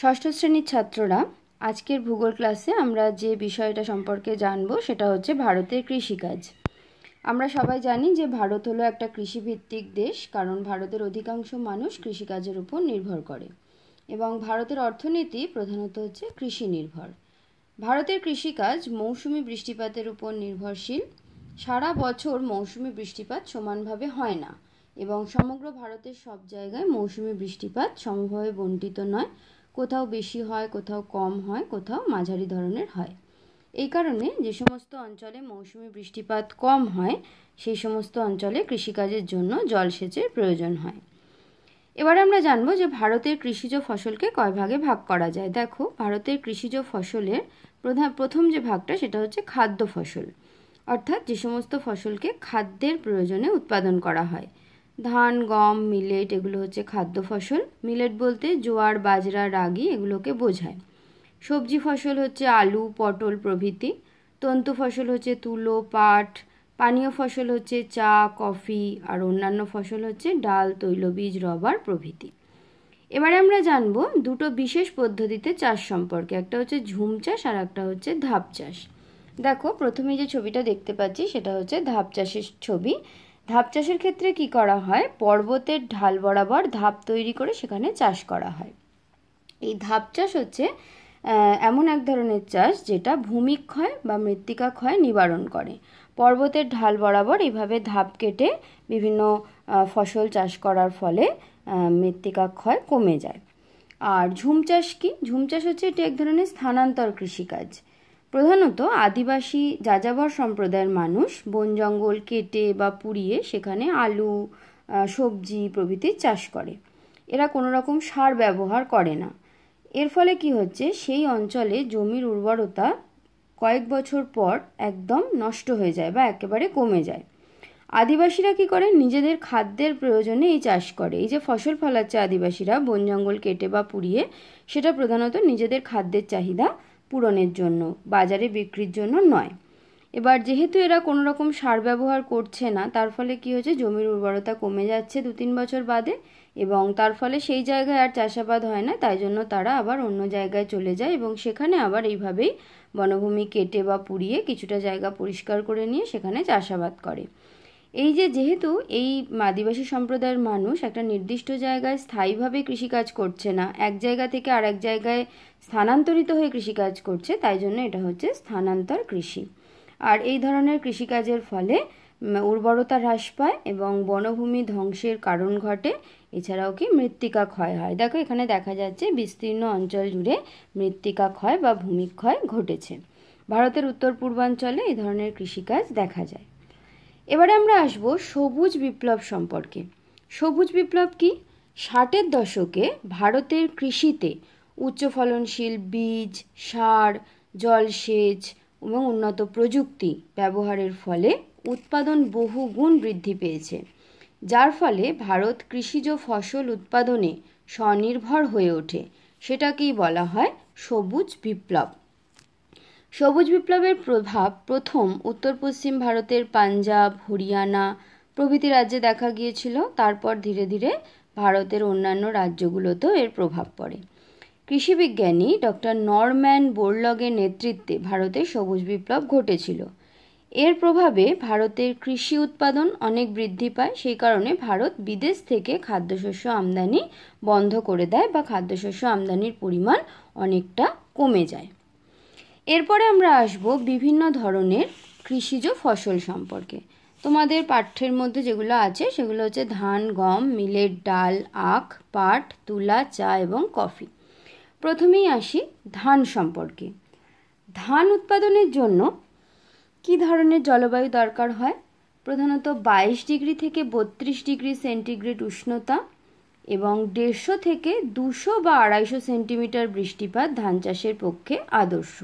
ষষ্ঠ শ্রেণীর ছাত্ররা আজকের ভূগোল ক্লাসে আমরা যে বিষয়টা সম্পর্কে জানব সেটা হচ্ছে ভারতের কৃষিকাজ আমরা সবাই জানি যে ভারত হলো একটা কৃষিভিত্তিক দেশ কারণ ভারতের অধিকাংশ মানুষ কৃষিকাজের উপর নির্ভর করে এবং ভারতের অর্থনীতি প্রধানত হচ্ছে কৃষি নির্ভর ভারতের কৃষিকাজ মৌসুমি বৃষ্টিপাতের উপর নির্ভরশীল সারা বছর মৌসুমি বৃষ্টিপাত সমানভাবে হয় না এবং সমগ্র ভারতের সব জায়গায় মৌসুমি বৃষ্টিপাত সমভাবে বন্টিত নয় কোথাও বেশি হয় কোথাও কম হয় কোথাও মাঝারি ধরনের হয় এই কারণে যে সমস্ত অঞ্চলে মৌসুমি বৃষ্টিপাত কম হয় সেই সমস্ত অঞ্চলে কৃষিকাজের জন্য জলসেচের প্রয়োজন হয় এবার আমরা জানবো যে ভারতের কৃষিজ ফসলকে কয় ভাগে ভাগ করা যায় দেখো ভারতের কৃষিজ ফসলের প্রধান প্রথম যে ভাগটা সেটা হচ্ছে খাদ্য ফসল অর্থাৎ যে সমস্ত ফসলকে খাদ্যের প্রয়োজনে উৎপাদন করা হয় ধান গম মিলেট এগুলো হচ্ছে খাদ্য ফসল মিলেট বলতে জোয়ার বাজরা রাগি এগুলোকে বোঝায় সবজি ফসল হচ্ছে আলু পটল প্রভৃতি তন্তু ফসল হচ্ছে তুলো পাট পানীয় ফসল হচ্ছে চা কফি আর অন্যান্য ফসল হচ্ছে ডাল তৈলবীজ রবার প্রভৃতি এবারে আমরা জানবো দুটো বিশেষ পদ্ধতিতে চাষ সম্পর্কে একটা হচ্ছে ঝুম চাষ আর একটা হচ্ছে ধাপ চাষ দেখো প্রথমে যে ছবিটা দেখতে পাচ্ছি সেটা হচ্ছে ধাপ চাষের ছবি ধাপ চাষের ক্ষেত্রে কি করা হয় পর্বতের ঢাল বরাবর ধাপ তৈরি করে সেখানে চাষ করা হয় এই ধাপ চাষ হচ্ছে এমন এক ধরনের চাষ যেটা ভূমিক্ষয় বা মৃত্তিকা ক্ষয় নিবারণ করে পর্বতের ঢাল বরাবর এইভাবে ধাপ কেটে বিভিন্ন ফসল চাষ করার ফলে মৃত্তিকা ক্ষয় কমে যায় আর ঝুম চাষ কি ঝুম চাষ হচ্ছে এটি এক ধরনের স্থানান্তর কৃষিকাজ প্রধানত আদিবাসী যাযাবর সম্প্রদায়ের মানুষ বন জঙ্গল কেটে বা পুড়িয়ে সেখানে আলু সবজি প্রভৃতি চাষ করে এরা কোনো রকম সার ব্যবহার করে না এর ফলে কি হচ্ছে সেই অঞ্চলে জমির উর্বরতা কয়েক বছর পর একদম নষ্ট হয়ে যায় বা একেবারে কমে যায় আদিবাসীরা কি করে নিজেদের খাদ্যের প্রয়োজনে এই চাষ করে এই যে ফসল ফলাচ্ছে আদিবাসীরা বন জঙ্গল কেটে বা পুড়িয়ে সেটা প্রধানত নিজেদের খাদ্যের চাহিদা পূরণের জন্য বাজারে বিক্রির জন্য নয় এবার যেহেতু এরা কোনো রকম সার ব্যবহার করছে না তার ফলে কি হচ্ছে জমির উর্বরতা কমে যাচ্ছে দু তিন বছর বাদে এবং তার ফলে সেই জায়গায় আর চাষাবাদ হয় না তাই জন্য তারা আবার অন্য জায়গায় চলে যায় এবং সেখানে আবার এইভাবেই বনভূমি কেটে বা পুড়িয়ে কিছুটা জায়গা পরিষ্কার করে নিয়ে সেখানে চাষাবাদ করে এই যে যেহেতু এই আদিবাসী সম্প্রদায়ের মানুষ একটা নির্দিষ্ট জায়গায় স্থায়ীভাবে কৃষিকাজ করছে না এক জায়গা থেকে আর এক জায়গায় স্থানান্তরিত হয়ে কৃষিকাজ করছে তাই জন্য এটা হচ্ছে স্থানান্তর কৃষি আর এই ধরনের কৃষিকাজের ফলে উর্বরতা হ্রাস পায় এবং বনভূমি ধ্বংসের কারণ ঘটে এছাড়াও কি মৃত্তিকা ক্ষয় হয় দেখো এখানে দেখা যাচ্ছে বিস্তীর্ণ অঞ্চল জুড়ে মৃত্তিকা ক্ষয় বা ভূমিক্ষয় ঘটেছে ভারতের উত্তর পূর্বাঞ্চলে এই ধরনের কৃষিকাজ দেখা যায় এবারে আমরা আসব সবুজ বিপ্লব সম্পর্কে সবুজ বিপ্লব কি ষাটের দশকে ভারতের কৃষিতে উচ্চ ফলনশীল বীজ সার জলসেচ এবং উন্নত প্রযুক্তি ব্যবহারের ফলে উৎপাদন বহু গুণ বৃদ্ধি পেয়েছে যার ফলে ভারত কৃষিজ ফসল উৎপাদনে স্বনির্ভর হয়ে ওঠে সেটাকেই বলা হয় সবুজ বিপ্লব সবুজ বিপ্লবের প্রভাব প্রথম উত্তর পশ্চিম ভারতের পাঞ্জাব হরিয়ানা প্রভৃতি রাজ্যে দেখা গিয়েছিল তারপর ধীরে ধীরে ভারতের অন্যান্য রাজ্যগুলোতেও এর প্রভাব পড়ে কৃষিবিজ্ঞানী ডক্টর নরম্যান বোরলগের নেতৃত্বে ভারতে সবুজ বিপ্লব ঘটেছিল এর প্রভাবে ভারতের কৃষি উৎপাদন অনেক বৃদ্ধি পায় সেই কারণে ভারত বিদেশ থেকে খাদ্যশস্য আমদানি বন্ধ করে দেয় বা খাদ্যশস্য আমদানির পরিমাণ অনেকটা কমে যায় এরপরে আমরা আসব বিভিন্ন ধরনের কৃষিজ ফসল সম্পর্কে তোমাদের পাঠ্যের মধ্যে যেগুলো আছে সেগুলো হচ্ছে ধান গম মিলের ডাল আখ পাট তুলা চা এবং কফি প্রথমেই আসি ধান সম্পর্কে ধান উৎপাদনের জন্য কি ধরনের জলবায়ু দরকার হয় প্রধানত বাইশ ডিগ্রি থেকে বত্রিশ ডিগ্রি সেন্টিগ্রেড উষ্ণতা এবং দেড়শো থেকে দুশো বা আড়াইশো সেন্টিমিটার বৃষ্টিপাত ধান চাষের পক্ষে আদর্শ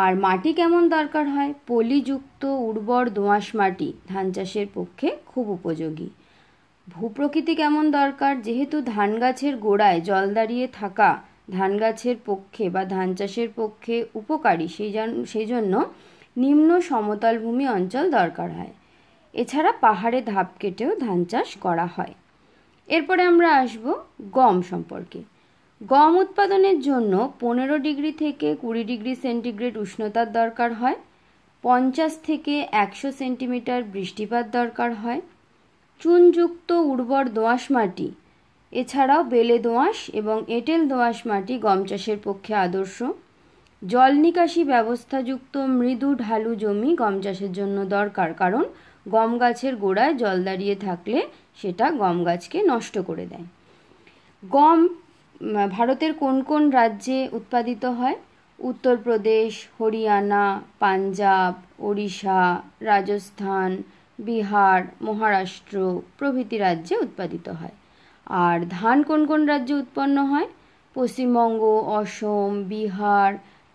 আর মাটি কেমন দরকার হয় পলিযুক্ত উর্বর দোঁয়াশ মাটি ধান চাষের পক্ষে খুব উপযোগী ভূপ্রকৃতি কেমন দরকার যেহেতু ধান গাছের গোড়ায় জল দাঁড়িয়ে থাকা ধান গাছের পক্ষে বা ধান চাষের পক্ষে উপকারী সেই সেই জন্য নিম্ন সমতল ভূমি অঞ্চল দরকার হয় এছাড়া পাহাড়ে ধাপ কেটেও ধান চাষ করা হয় এরপরে আমরা আসব গম সম্পর্কে গম উৎপাদনের জন্য পনেরো ডিগ্রি থেকে কুড়ি ডিগ্রি সেন্টিগ্রেড উষ্ণতার দরকার হয় পঞ্চাশ থেকে একশো সেন্টিমিটার বৃষ্টিপাত দরকার হয় চুনযুক্ত উর্বর দোঁয়াশ মাটি এছাড়াও বেলে দোঁয়াশ এবং এঁটেল দোঁয়াশ মাটি গম চাষের পক্ষে আদর্শ জল নিকাশি ব্যবস্থাযুক্ত মৃদু ঢালু জমি গম চাষের জন্য দরকার কারণ গম গাছের গোড়ায় জল দাঁড়িয়ে থাকলে সেটা গম গাছকে নষ্ট করে দেয় গম ভারতের কোন কোন রাজ্যে উৎপাদিত হয় উত্তরপ্রদেশ হরিয়ানা পাঞ্জাব ওড়িশা রাজস্থান বিহার মহারাষ্ট্র প্রভৃতি রাজ্যে উৎপাদিত হয় আর ধান কোন কোন রাজ্যে উৎপন্ন হয় পশ্চিমবঙ্গ অসম বিহার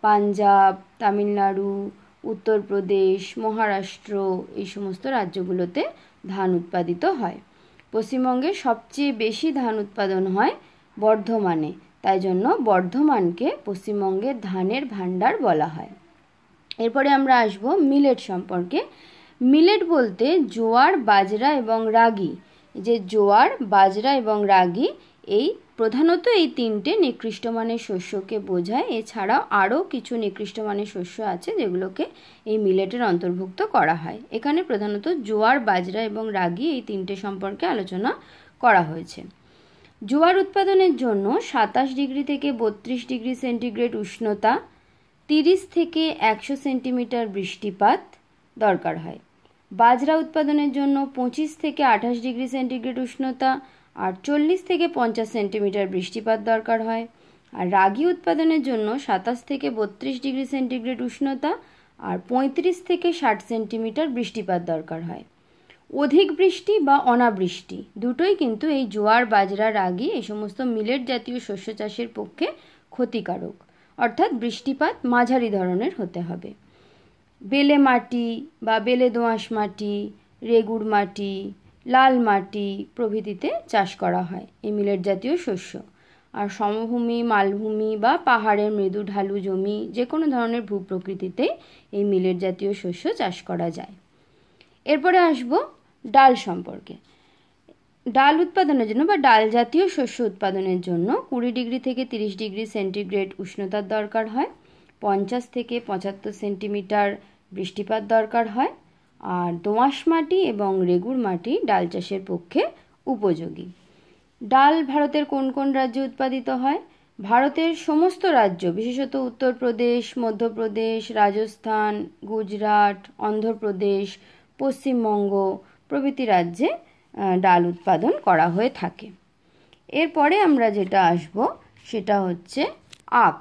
পাঞ্জাব তামিলনাড়ু উত্তরপ্রদেশ মহারাষ্ট্র এই সমস্ত রাজ্যগুলোতে ধান উৎপাদিত হয় পশ্চিমবঙ্গে সবচেয়ে বেশি ধান উৎপাদন হয় বর্ধমানে তাই জন্য বর্ধমানকে পশ্চিমবঙ্গের ধানের ভাণ্ডার বলা হয় এরপরে আমরা আসব মিলেট সম্পর্কে মিলেট বলতে জোয়ার বাজরা এবং রাগি যে জোয়ার বাজরা এবং রাগি এই প্রধানত এই তিনটে নিকৃষ্ট মানের শস্যকে বোঝায় এছাড়াও আরও কিছু নিকৃষ্ট মানের শস্য আছে যেগুলোকে এই মিলেটের অন্তর্ভুক্ত করা হয় এখানে প্রধানত জোয়ার বাজরা এবং রাগি এই তিনটে সম্পর্কে আলোচনা করা হয়েছে জোয়ার উৎপাদনের জন্য সাতাশ ডিগ্রি থেকে বত্রিশ ডিগ্রি সেন্টিগ্রেড উষ্ণতা তিরিশ থেকে একশো সেন্টিমিটার বৃষ্টিপাত দরকার হয় বাজরা উৎপাদনের জন্য পঁচিশ থেকে আঠাশ ডিগ্রি সেন্টিগ্রেড উষ্ণতা আর চল্লিশ থেকে পঞ্চাশ সেন্টিমিটার বৃষ্টিপাত দরকার হয় আর রাগি উৎপাদনের জন্য সাতাশ থেকে বত্রিশ ডিগ্রি সেন্টিগ্রেড উষ্ণতা আর পঁয়ত্রিশ থেকে ষাট সেন্টিমিটার বৃষ্টিপাত দরকার হয় অধিক বৃষ্টি বা অনাবৃষ্টি দুটোই কিন্তু এই জোয়ার বাজরা রাগি এই সমস্ত মিলেট জাতীয় শস্য চাষের পক্ষে ক্ষতিকারক অর্থাৎ বৃষ্টিপাত মাঝারি ধরনের হতে হবে বেলে মাটি বা বেলে দোঁয়াশ মাটি রেগুর মাটি লাল মাটি প্রভৃতিতে চাষ করা হয় এই মিলেট জাতীয় শস্য আর সমভূমি মালভূমি বা পাহাড়ের মৃদু ঢালু জমি যে কোনো ধরনের ভূপ্রকৃতিতে এই মিলেট জাতীয় শস্য চাষ করা যায় এরপরে আসবো ডাল সম্পর্কে ডাল উৎপাদনের জন্য বা ডাল জাতীয় শস্য উৎপাদনের জন্য কুড়ি ডিগ্রি থেকে তিরিশ ডিগ্রি সেন্টিগ্রেড উষ্ণতার দরকার হয় পঞ্চাশ থেকে পঁচাত্তর সেন্টিমিটার বৃষ্টিপাত দরকার হয় আর দোঁয়াশ মাটি এবং রেগুর মাটি ডাল চাষের পক্ষে উপযোগী ডাল ভারতের কোন কোন রাজ্যে উৎপাদিত হয় ভারতের সমস্ত রাজ্য বিশেষত উত্তরপ্রদেশ মধ্যপ্রদেশ রাজস্থান গুজরাট অন্ধ্রপ্রদেশ পশ্চিমবঙ্গ প্রভৃতি রাজ্যে ডাল উৎপাদন করা হয়ে থাকে এরপরে আমরা যেটা আসব সেটা হচ্ছে আখ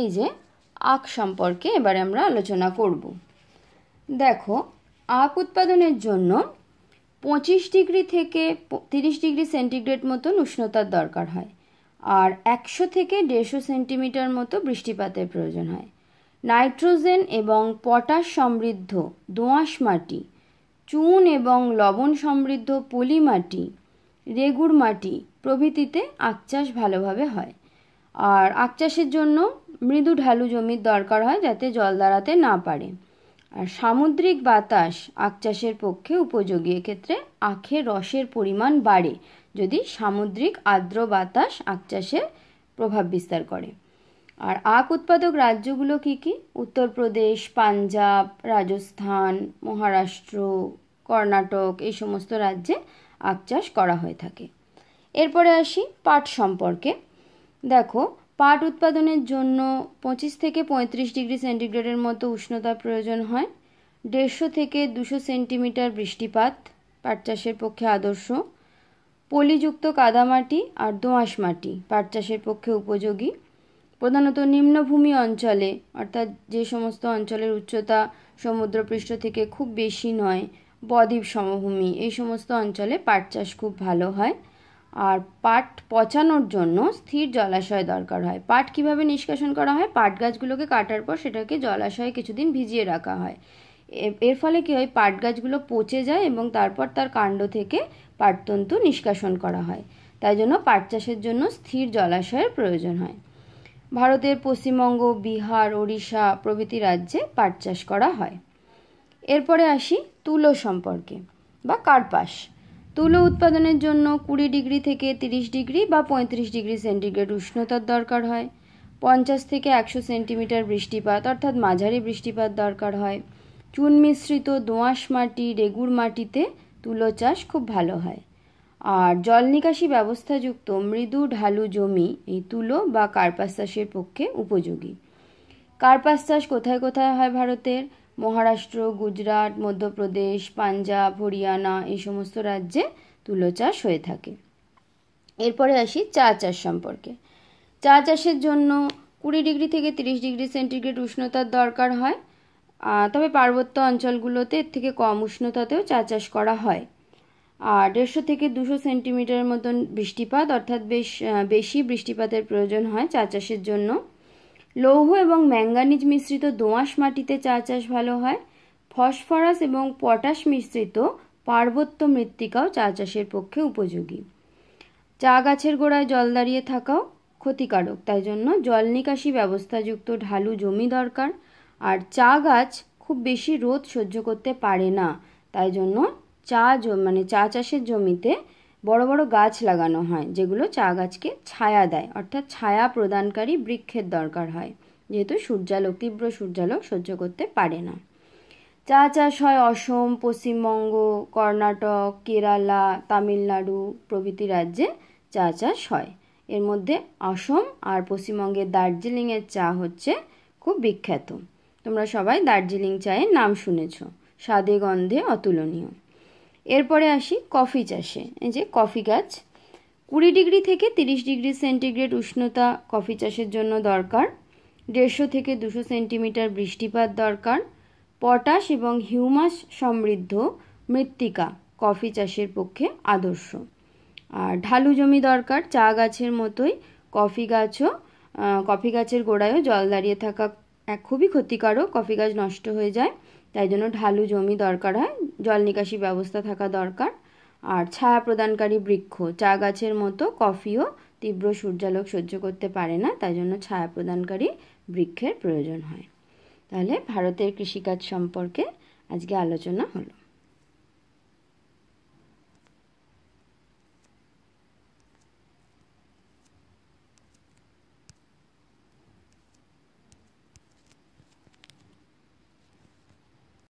এই যে আখ সম্পর্কে এবারে আমরা আলোচনা করব দেখো আখ উৎপাদনের জন্য পঁচিশ ডিগ্রি থেকে তিরিশ ডিগ্রি সেন্টিগ্রেড মতন উষ্ণতার দরকার হয় আর একশো থেকে দেড়শো সেন্টিমিটার মতো বৃষ্টিপাতের প্রয়োজন হয় নাইট্রোজেন এবং পটাশ সমৃদ্ধ দোঁয়াশ মাটি চুন এবং লবণ সমৃদ্ধ পলি মাটি রেগুর মাটি প্রভৃতিতে আখ চাষ ভালোভাবে হয় আর আখ চাষের জন্য মৃদু ঢালু জমির দরকার হয় যাতে জল দাঁড়াতে না পারে আর সামুদ্রিক বাতাস আখ চাষের পক্ষে উপযোগী এক্ষেত্রে আখের রসের পরিমাণ বাড়ে যদি সামুদ্রিক আর্দ্র বাতাস আখ চাষে প্রভাব বিস্তার করে আর আখ উৎপাদক রাজ্যগুলো কি কি উত্তরপ্রদেশ পাঞ্জাব রাজস্থান মহারাষ্ট্র কর্ণাটক এই সমস্ত রাজ্যে আখ চাষ করা হয়ে থাকে এরপরে আসি পাট সম্পর্কে দেখো পাট উৎপাদনের জন্য পঁচিশ থেকে পঁয়ত্রিশ ডিগ্রি সেন্টিগ্রেডের মতো উষ্ণতা প্রয়োজন হয় দেড়শো থেকে দুশো সেন্টিমিটার বৃষ্টিপাত পাট চাষের পক্ষে আদর্শ পলিযুক্ত কাদামাটি আর দোঁয়াশ মাটি পাট চাষের পক্ষে উপযোগী প্রধানত নিম্নভূমি অঞ্চলে অর্থাৎ যে সমস্ত অঞ্চলের উচ্চতা সমুদ্রপৃষ্ঠ থেকে খুব বেশি নয় বদ্বীপ সমভূমি এই সমস্ত অঞ্চলে পাট চাষ খুব ভালো হয় আর পাট পচানোর জন্য স্থির জলাশয় দরকার হয় পাট কিভাবে নিষ্কাশন করা হয় পাট গাছগুলোকে কাটার পর সেটাকে জলাশয়ে কিছুদিন ভিজিয়ে রাখা হয় এর ফলে কী হয় পাট গাছগুলো পচে যায় এবং তারপর তার কাণ্ড থেকে পাটতন্তু নিষ্কাশন করা হয় তাই জন্য পাট চাষের জন্য স্থির জলাশয়ের প্রয়োজন হয় ভারতের পশ্চিমবঙ্গ বিহার ওড়িশা প্রভৃতি রাজ্যে পাট চাষ করা হয় এরপরে আসি তুলো সম্পর্কে বা কার্পাস তুলো উৎপাদনের জন্য কুড়ি ডিগ্রি থেকে তিরিশ ডিগ্রি বা পঁয়ত্রিশ ডিগ্রি সেন্টিগ্রেড উষ্ণতার দরকার হয় পঞ্চাশ থেকে একশো সেন্টিমিটার বৃষ্টিপাত অর্থাৎ মাঝারি বৃষ্টিপাত দরকার হয় চুন মিশ্রিত দোঁয়াশ মাটি রেগুর মাটিতে তুলো চাষ খুব ভালো হয় আর জল নিকাশি ব্যবস্থাযুক্ত মৃদু ঢালু জমি এই তুলো বা কার্পাস চাষের পক্ষে উপযোগী কার্পাস চাষ কোথায় কোথায় হয় ভারতের মহারাষ্ট্র গুজরাট মধ্যপ্রদেশ পাঞ্জাব হরিয়ানা এই সমস্ত রাজ্যে তুলো চাষ হয়ে থাকে এরপরে আসি চা চাষ সম্পর্কে চা চাষের জন্য কুড়ি ডিগ্রি থেকে তিরিশ ডিগ্রি সেন্টিগ্রেড উষ্ণতার দরকার হয় তবে পার্বত্য অঞ্চলগুলোতে এর থেকে কম উষ্ণতাতেও চা চাষ করা হয় আর দেড়শো থেকে দুশো সেন্টিমিটার মতন বৃষ্টিপাত অর্থাৎ বেশ বেশি বৃষ্টিপাতের প্রয়োজন হয় চা চাষের জন্য লৌহ এবং ম্যাঙ্গানিজ মিশ্রিত দোঁয়াশ মাটিতে চা চাষ ভালো হয় ফসফরাস এবং পটাশ মিশ্রিত পার্বত্য মৃত্তিকাও চা চাষের পক্ষে উপযোগী চা গাছের গোড়ায় জল দাঁড়িয়ে থাকাও ক্ষতিকারক তাই জন্য জল নিকাশি ব্যবস্থাযুক্ত ঢালু জমি দরকার আর চা গাছ খুব বেশি রোদ সহ্য করতে পারে না তাই জন্য চা মানে চা চাষের জমিতে বড় বড় গাছ লাগানো হয় যেগুলো চা গাছকে ছায়া দেয় অর্থাৎ ছায়া প্রদানকারী বৃক্ষের দরকার হয় যেহেতু সূর্যালোক তীব্র সূর্যালোক সহ্য করতে পারে না চা চাষ হয় অসম পশ্চিমবঙ্গ কর্ণাটক কেরালা তামিলনাড়ু প্রভৃতি রাজ্যে চা চাষ হয় এর মধ্যে অসম আর পশ্চিমবঙ্গের দার্জিলিংয়ের চা হচ্ছে খুব বিখ্যাত তোমরা সবাই দার্জিলিং চায়ের নাম শুনেছ স্বাদে গন্ধে অতুলনীয় এরপরে আসি কফি চাষে এই যে কফি গাছ কুড়ি ডিগ্রি থেকে তিরিশ ডিগ্রি সেন্টিগ্রেড উষ্ণতা কফি চাষের জন্য দরকার দেড়শো থেকে দুশো সেন্টিমিটার বৃষ্টিপাত দরকার পটাশ এবং হিউমাস সমৃদ্ধ মৃত্তিকা কফি চাষের পক্ষে আদর্শ আর ঢালু জমি দরকার চা গাছের মতোই কফি গাছও কফি গাছের গোড়ায়ও জল দাঁড়িয়ে থাকা এক খুবই ক্ষতিকারক কফি গাছ নষ্ট হয়ে যায় তাই জন্য ঢালু জমি দরকার হয় জল নিকাশি ব্যবস্থা থাকা দরকার আর ছায়া প্রদানকারী বৃক্ষ চা গাছের মতো কফিও তীব্র সূর্যালোক সহ্য করতে পারে না তাই জন্য ছায়া প্রদানকারী বৃক্ষের প্রয়োজন হয় তাহলে ভারতের কৃষিকাজ সম্পর্কে আজকে আলোচনা হলো